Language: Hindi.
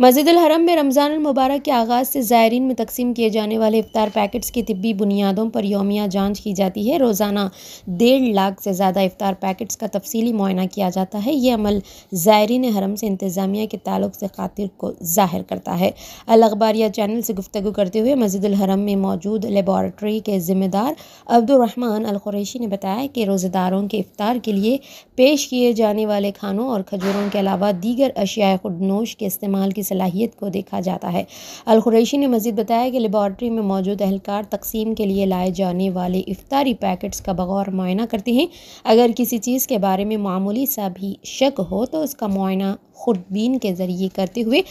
मस्जिद हरम में रमज़ान मुबारक के आगाज़ से ज़ायरीन में तकसीम किए जाने वाले इफ़ार पैकेट्स की तिब्बी बुनियादों पर योमिया जांच की जाती है रोज़ाना डेढ़ लाख से ज़्यादा इफ़ार पैकेट्स का तफसली मुआयना किया जाता है ये अमल ज़ायरीन हरम से इंतज़ामिया के तलुक़ से खातिर को ज़ाहिर करता है अखबारिया चैनल से गुफ्तु करते हुए मस्जिद हरम में मौजूद लेबॉरटरी के ज़िम्मेदार अब्दुलरहमान अलखुरैशी ने बताया कि रोज़ेदारों के इफ़ार के लिए पेश किए जाने वाले खानों और खजूरों के अलावा दीगर अशियाए खुदनोश के इस्तेमाल की की सलाहियत को देखा जाता है अलखुरैशी ने मजीद बताया कि लेबॉर्ट्री में मौजूद एहलकार तकसीम के लिए लाए जाने वाले इफ्तारी पैकेट्स का बगौर मुआयना करते हैं अगर किसी चीज़ के बारे में मामूली सा भी शक हो तो उसका मुआयना खुदबीन के ज़रिए करते हुए